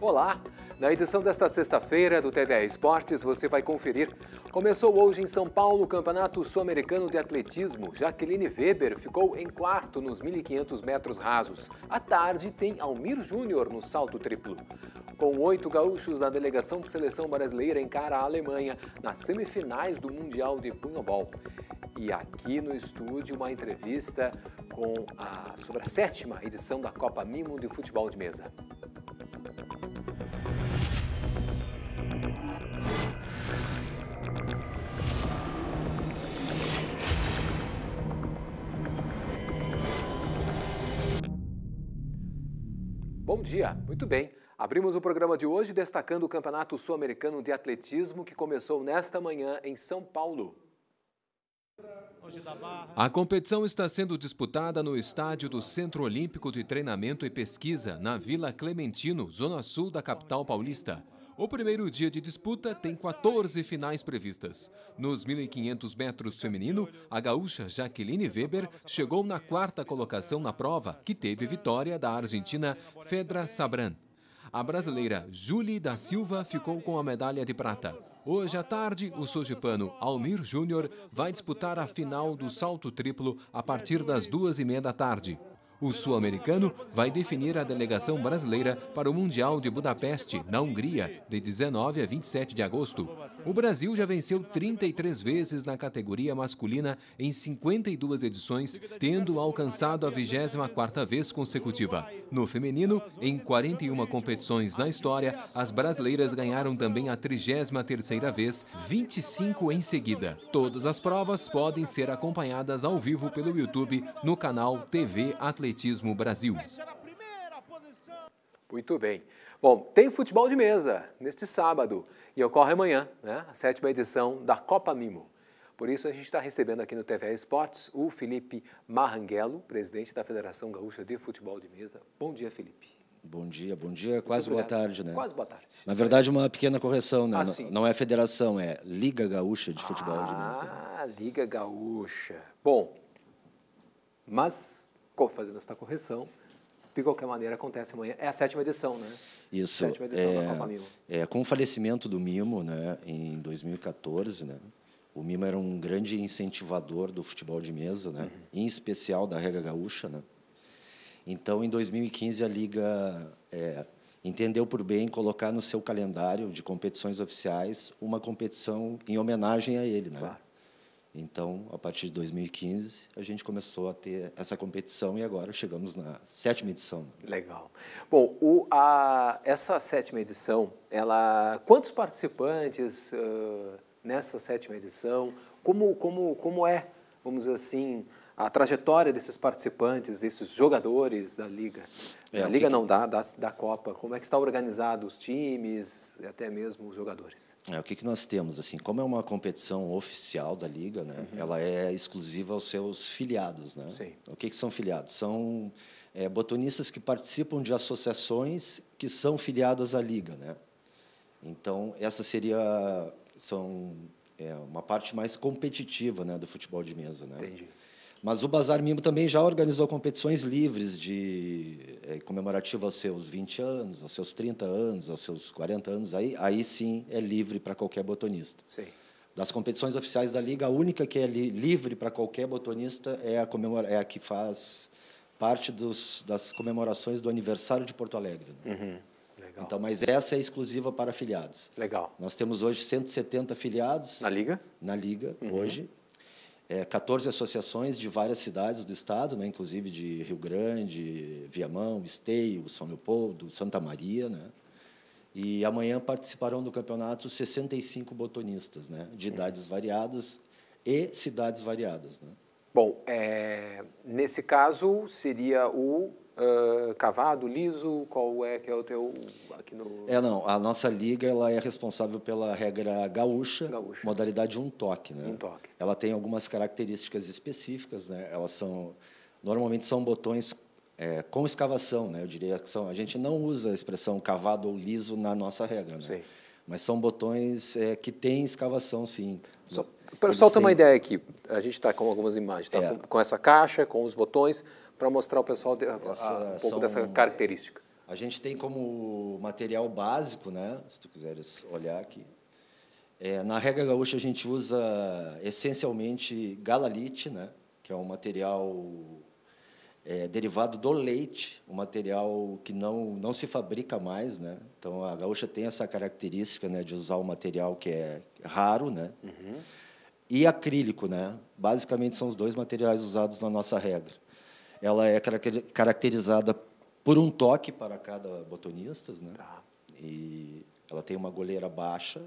Olá! Na edição desta sexta-feira do TVA Esportes, você vai conferir. Começou hoje em São Paulo o Campeonato Sul-Americano de Atletismo. Jaqueline Weber ficou em quarto nos 1.500 metros rasos. À tarde tem Almir Júnior no salto triplo. Com oito gaúchos da delegação de Seleção Brasileira encara a Alemanha nas semifinais do Mundial de Punhobol. E aqui no estúdio, uma entrevista com a, sobre a sétima edição da Copa Mimo de Futebol de Mesa. Bom dia, muito bem. Abrimos o programa de hoje destacando o Campeonato Sul-Americano de Atletismo que começou nesta manhã em São Paulo. A competição está sendo disputada no estádio do Centro Olímpico de Treinamento e Pesquisa, na Vila Clementino, zona sul da capital paulista. O primeiro dia de disputa tem 14 finais previstas. Nos 1.500 metros feminino, a gaúcha Jaqueline Weber chegou na quarta colocação na prova, que teve vitória da argentina Fedra Sabran. A brasileira Julie da Silva ficou com a medalha de prata. Hoje à tarde, o sojipano Almir Júnior vai disputar a final do salto triplo a partir das duas e meia da tarde. O sul-americano vai definir a delegação brasileira para o Mundial de Budapeste, na Hungria, de 19 a 27 de agosto. O Brasil já venceu 33 vezes na categoria masculina em 52 edições, tendo alcançado a 24ª vez consecutiva. No feminino, em 41 competições na história, as brasileiras ganharam também a 33ª vez, 25 em seguida. Todas as provas podem ser acompanhadas ao vivo pelo YouTube no canal TV Atletismo. Atletismo Brasil. Muito bem. Bom, tem futebol de mesa neste sábado e ocorre amanhã, né, a sétima edição da Copa Mimo. Por isso, a gente está recebendo aqui no TV Esportes o Felipe Marranguelo, presidente da Federação Gaúcha de Futebol de Mesa. Bom dia, Felipe. Bom dia, bom dia. Quase boa tarde, né? Quase boa tarde. Na verdade, uma pequena correção, né? Ah, não, não é federação, é Liga Gaúcha de Futebol ah, de Mesa. Ah, Liga Gaúcha. Bom, mas fazendo esta correção. De qualquer maneira, acontece amanhã. É a sétima edição, né? Isso. Sétima edição é, da Copa Mimo. É, com o falecimento do Mimo, né, em 2014, né, o Mimo era um grande incentivador do futebol de mesa, né, uhum. em especial da regra gaúcha, né? Então, em 2015, a Liga é, entendeu por bem colocar no seu calendário de competições oficiais uma competição em homenagem a ele. Né? Claro. Então, a partir de 2015, a gente começou a ter essa competição e agora chegamos na sétima edição. Legal. Bom, o, a, essa sétima edição, ela, quantos participantes uh, nessa sétima edição? Como, como, como é, vamos dizer assim, a trajetória desses participantes, desses jogadores da Liga. É, da Liga que... não, da, da, da Copa. Como é que está organizados os times, até mesmo os jogadores? É, o que, que nós temos? assim Como é uma competição oficial da Liga, né, uhum. ela é exclusiva aos seus filiados. Né? Sim. O que, que são filiados? São é, que participam de associações que são filiadas à Liga. Né? Então, essa seria são, é, uma parte mais competitiva né, do futebol de mesa. Né? Entendi. Mas o Bazar Mimo também já organizou competições livres de é, aos seus 20 anos, aos seus 30 anos, aos seus 40 anos. Aí, aí sim é livre para qualquer botonista. Sim. Das competições oficiais da liga, a única que é li, livre para qualquer botonista é a, comemora, é a que faz parte dos, das comemorações do aniversário de Porto Alegre. Né? Uhum. Legal. Então, mas essa é exclusiva para afiliados. Legal. Nós temos hoje 170 afiliados. Na liga? Na liga, uhum. hoje é, 14 associações de várias cidades do estado, né, inclusive de Rio Grande, Viamão, Esteio, São Leopoldo, Santa Maria, né? E amanhã participarão do campeonato 65 botonistas, né, de uhum. idades variadas e cidades variadas, né? Bom, é, nesse caso seria o ah, cavado, liso, qual é que é o teu aqui no É não, a nossa liga ela é responsável pela regra gaúcha, gaúcha. modalidade um toque, né? Um toque. Ela tem algumas características específicas, né? Elas são normalmente são botões é, com escavação, né? Eu diria que são. A gente não usa a expressão cavado ou liso na nossa regra, né? Sim. Mas são botões é, que têm escavação, sim. Só, para ter têm... uma ideia aqui, a gente está com algumas imagens, tá é. com, com essa caixa, com os botões para mostrar ao pessoal de, essa, um pouco são, dessa característica. A gente tem como material básico, né? Se tu quiseres olhar aqui. É, na regra gaúcha a gente usa essencialmente galalite, né? Que é um material é, derivado do leite, um material que não, não se fabrica mais, né? Então a gaúcha tem essa característica, né, de usar um material que é raro, né? Uhum. E acrílico, né? Basicamente são os dois materiais usados na nossa regra ela é caracterizada por um toque para cada botonista, né? Tá. E ela tem uma goleira baixa.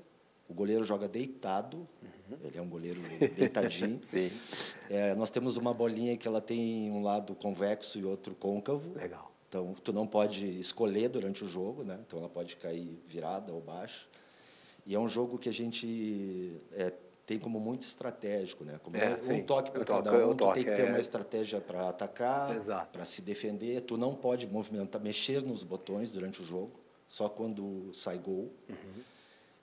O goleiro joga deitado. Uhum. Ele é um goleiro deitadinho. é, nós temos uma bolinha que ela tem um lado convexo e outro côncavo. Legal. Então tu não pode escolher durante o jogo, né? Então ela pode cair virada ou baixa. E é um jogo que a gente é, tem como muito estratégico, né? Como é, um toque para cada toque, um, tu tem que ter é... uma estratégia para atacar, para se defender. Tu não pode movimentar, mexer nos botões durante o jogo, só quando sai gol. Uhum.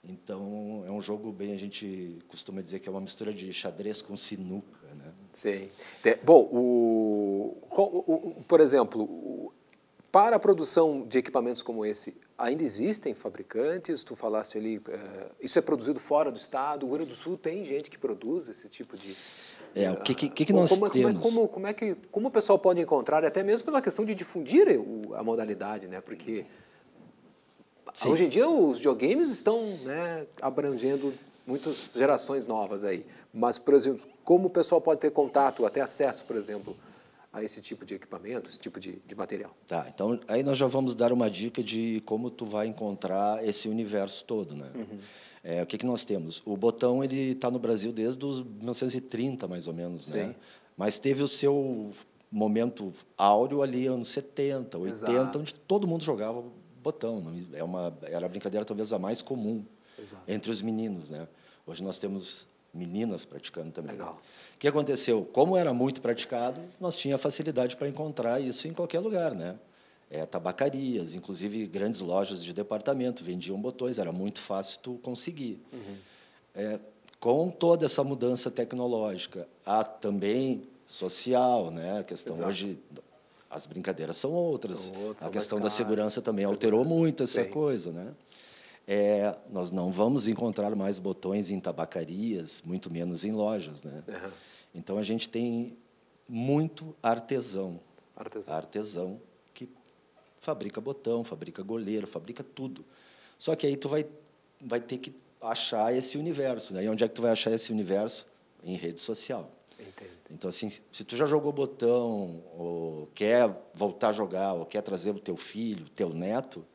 Então é um jogo bem a gente costuma dizer que é uma mistura de xadrez com sinuca, né? Sim. Bom, o, o, o por exemplo, para a produção de equipamentos como esse, ainda existem fabricantes? Tu falaste ali, eh, isso é produzido fora do estado? O Rio Grande do Sul tem gente que produz esse tipo de. É, o que, que, ah, que nós como, é, é, temos? Como, como, é que, como o pessoal pode encontrar, até mesmo pela questão de difundir o, a modalidade, né? Porque Sim. hoje em dia os videogames estão né, abrangendo muitas gerações novas aí. Mas, por exemplo, como o pessoal pode ter contato, até acesso, por exemplo, a esse tipo de equipamento, esse tipo de, de material. Tá, então aí nós já vamos dar uma dica de como tu vai encontrar esse universo todo, né? Uhum. É, o que, que nós temos? O botão ele está no Brasil desde os 1930 mais ou menos, né? Sim. né? Mas teve o seu momento áureo ali anos 70, 80, Exato. onde todo mundo jogava botão, é? é uma era a brincadeira talvez a mais comum Exato. entre os meninos, né? Hoje nós temos meninas praticando também. Legal. O que aconteceu? Como era muito praticado, nós tinha facilidade para encontrar isso em qualquer lugar, né? É, tabacarias, inclusive grandes lojas de departamento vendiam botões, era muito fácil tu conseguir. Uhum. É, com toda essa mudança tecnológica, há também social, né? A questão Exato. hoje as brincadeiras são outras, são outras a questão da segurança também alterou muito essa coisa, né? é, nós não vamos encontrar mais botões em tabacarias, muito menos em lojas, né? Uhum. Então a gente tem muito artesão, artesão, artesão que fabrica botão, fabrica goleiro, fabrica tudo. Só que aí tu vai vai ter que achar esse universo, né? E onde é que tu vai achar esse universo? Em rede social. Entendo. Então assim, se tu já jogou botão ou quer voltar a jogar ou quer trazer o teu filho, teu neto,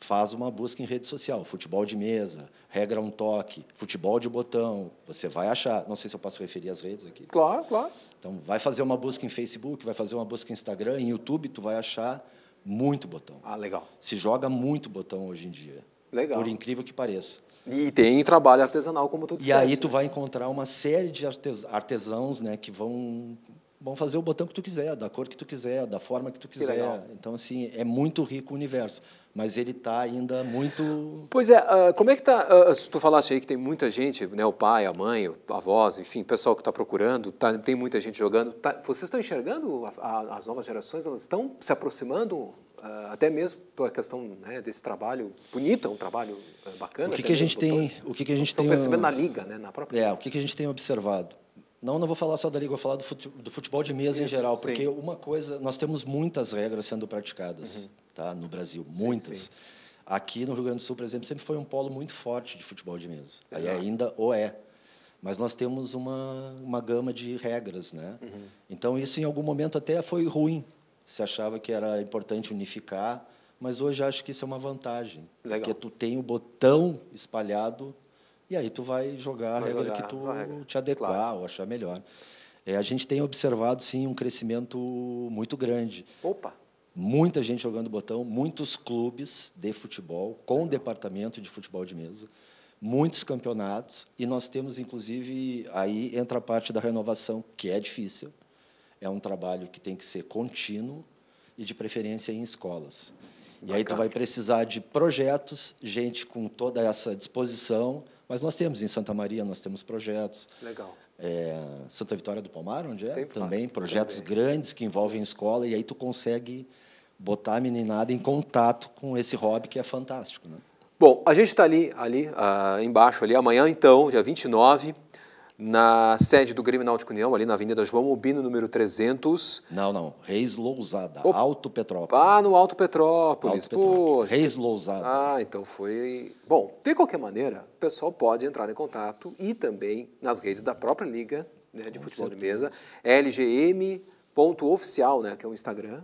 faz uma busca em rede social, futebol de mesa, regra um toque, futebol de botão, você vai achar. Não sei se eu posso referir as redes aqui. Claro, claro. Então, vai fazer uma busca em Facebook, vai fazer uma busca em Instagram, em YouTube, tu vai achar muito botão. Ah, legal. Se joga muito botão hoje em dia. Legal. Por incrível que pareça. E tem trabalho artesanal, como tu disseste. E aí né? tu vai encontrar uma série de artes, artesãos né, que vão vão fazer o botão que tu quiser, da cor que tu quiser, da forma que tu quiser. Que então, assim, é muito rico o universo, mas ele está ainda muito... Pois é, uh, como é que está... Uh, ah, se tu falasse aí que tem muita gente, né, o pai, a mãe, a avós, enfim, o pessoal que está procurando, tá, tem muita gente jogando. Tá, vocês estão enxergando a, a, as novas gerações? Elas estão se aproximando, uh, até mesmo pela questão né, desse trabalho bonito, é um trabalho bacana. O que, que a gente tem... Botões, o que, que a gente estão tem... percebendo na liga, né, na própria... É, o que, que a gente tem observado? Não, não vou falar só da liga, vou falar do futebol de mesa Isso, em geral, porque sim. uma coisa, nós temos muitas regras sendo praticadas, uhum. tá, no Brasil, muitas. Sim, sim. Aqui no Rio Grande do Sul, por exemplo, sempre foi um polo muito forte de futebol de mesa. Exato. Aí ainda ou é, mas nós temos uma, uma gama de regras, né? Uhum. Então isso em algum momento até foi ruim. Se achava que era importante unificar, mas hoje acho que isso é uma vantagem, Legal. porque tu tem o botão espalhado e aí tu vai jogar vai a regra jogar, que tu te adequar claro. ou achar melhor. É, a gente tem observado, sim, um crescimento muito grande. Opa! Muita gente jogando botão, muitos clubes de futebol, com Legal. departamento de futebol de mesa, muitos campeonatos, e nós temos, inclusive, aí entra a parte da renovação, que é difícil, é um trabalho que tem que ser contínuo e, de preferência, em escolas. E aí tu vai precisar de projetos, gente com toda essa disposição, mas nós temos em Santa Maria, nós temos projetos. Legal. É, Santa Vitória do Palmar, onde é? Tem também projetos também. grandes que envolvem escola e aí tu consegue botar a meninada em contato com esse hobby que é fantástico, né? Bom, a gente está ali, ali uh, embaixo, ali amanhã então, dia 29, na sede do Grêmio Náutico União, ali na Avenida João Mubino número 300. Não, não, Reis Lousada, Opa. Alto Petrópolis. Ah, no Alto Petrópolis, Alto Petrópolis. Reis Lousada. Ah, então foi... Bom, de qualquer maneira, o pessoal pode entrar em contato e também nas redes da própria Liga né, de Com Futebol certeza. de Mesa, lgm.oficial, né, que é o Instagram,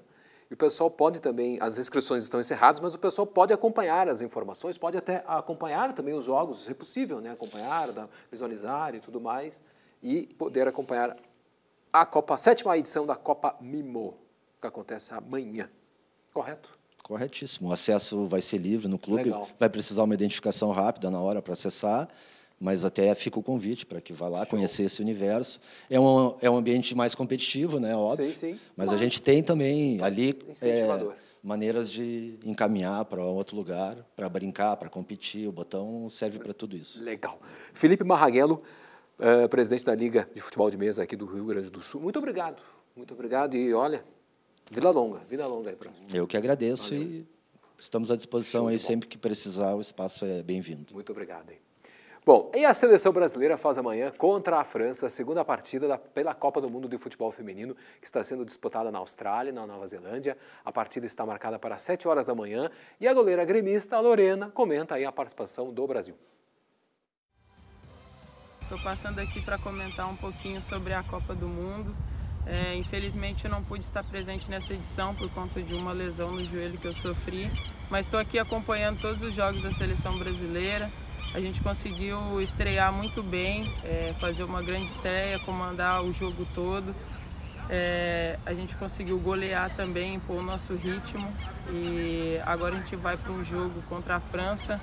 e o pessoal pode também, as inscrições estão encerradas, mas o pessoal pode acompanhar as informações, pode até acompanhar também os jogos, se é possível, né? acompanhar, visualizar e tudo mais, e poder acompanhar a Copa, a sétima edição da Copa Mimo, que acontece amanhã. Correto? Corretíssimo. O acesso vai ser livre no clube, Legal. vai precisar uma identificação rápida na hora para acessar mas até fica o convite para que vá lá conhecer esse universo. É um, é um ambiente mais competitivo, né? Óbvio. Sim, sim. Mas, mas a gente tem também ali é, maneiras de encaminhar para outro lugar, para brincar, para competir. O botão serve para tudo isso. Legal. Felipe Marraguelo, uh, eh, presidente da Liga de Futebol de Mesa aqui do Rio Grande do Sul. Muito obrigado. Muito obrigado. E olha, vida longa, vida longa aí para Eu que agradeço Valeu. e estamos à disposição aí sempre que precisar. O espaço é bem-vindo. Muito obrigado. Hein? Bom, e a seleção brasileira faz amanhã contra a França a segunda partida da, pela Copa do Mundo de Futebol Feminino, que está sendo disputada na Austrália e na Nova Zelândia. A partida está marcada para 7 horas da manhã e a goleira gremista Lorena comenta aí a participação do Brasil. Estou passando aqui para comentar um pouquinho sobre a Copa do Mundo. É, infelizmente eu não pude estar presente nessa edição por conta de uma lesão no joelho que eu sofri, mas estou aqui acompanhando todos os jogos da seleção brasileira. A gente conseguiu estrear muito bem, é, fazer uma grande estreia, comandar o jogo todo. É, a gente conseguiu golear também, impor o nosso ritmo e agora a gente vai para um jogo contra a França.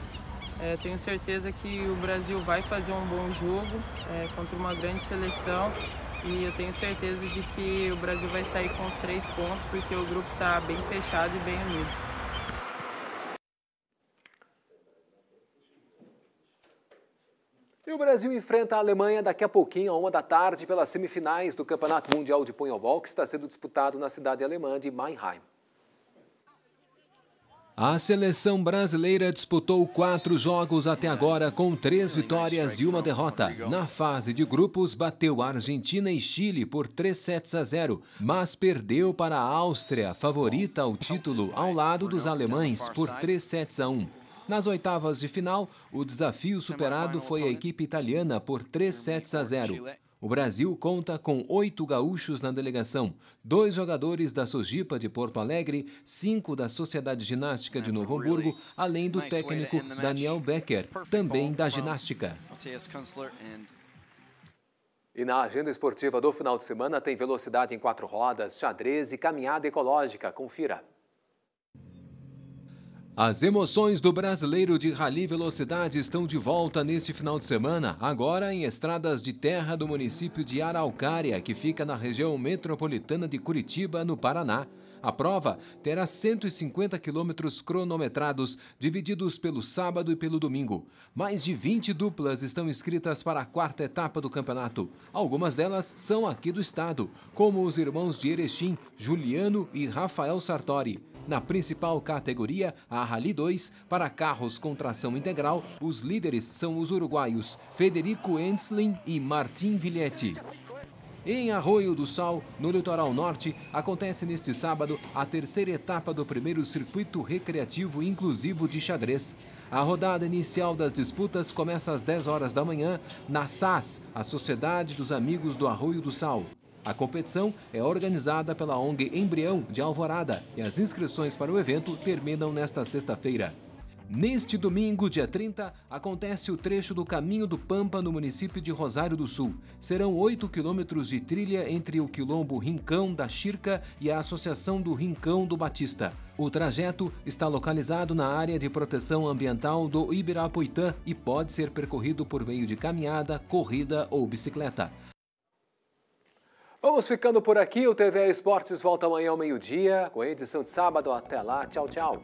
É, tenho certeza que o Brasil vai fazer um bom jogo é, contra uma grande seleção e eu tenho certeza de que o Brasil vai sair com os três pontos porque o grupo está bem fechado e bem unido. o Brasil enfrenta a Alemanha daqui a pouquinho, a uma da tarde, pelas semifinais do Campeonato Mundial de Bol, que está sendo disputado na cidade alemã de Mannheim. A seleção brasileira disputou quatro jogos até agora, com três vitórias e uma derrota. Na fase de grupos, bateu Argentina e Chile por 3 sets a 0, mas perdeu para a Áustria, favorita ao título, ao lado dos alemães, por 3 sets a 1. Nas oitavas de final, o desafio superado foi a equipe italiana por 3 sets a 0. O Brasil conta com oito gaúchos na delegação, dois jogadores da Sojipa de Porto Alegre, cinco da Sociedade Ginástica de Novo Hamburgo, além do técnico Daniel Becker, também da ginástica. E na agenda esportiva do final de semana tem velocidade em quatro rodas, xadrez e caminhada ecológica. Confira. As emoções do brasileiro de rally velocidade estão de volta neste final de semana, agora em estradas de terra do município de Araucária, que fica na região metropolitana de Curitiba, no Paraná. A prova terá 150 quilômetros cronometrados, divididos pelo sábado e pelo domingo. Mais de 20 duplas estão inscritas para a quarta etapa do campeonato. Algumas delas são aqui do estado, como os irmãos de Erechim, Juliano e Rafael Sartori. Na principal categoria, a Rally 2, para carros com tração integral, os líderes são os uruguaios Federico Enslin e Martin Villetti. Em Arroio do Sal, no litoral norte, acontece neste sábado a terceira etapa do primeiro circuito recreativo inclusivo de xadrez. A rodada inicial das disputas começa às 10 horas da manhã na SAS, a Sociedade dos Amigos do Arroio do Sal. A competição é organizada pela ONG Embrião de Alvorada e as inscrições para o evento terminam nesta sexta-feira. Neste domingo, dia 30, acontece o trecho do Caminho do Pampa no município de Rosário do Sul. Serão 8 quilômetros de trilha entre o quilombo Rincão da Chirca e a Associação do Rincão do Batista. O trajeto está localizado na área de proteção ambiental do Ibirapuitã e pode ser percorrido por meio de caminhada, corrida ou bicicleta. Vamos ficando por aqui. O TV Esportes volta amanhã ao meio-dia com a edição de sábado. Até lá. Tchau, tchau.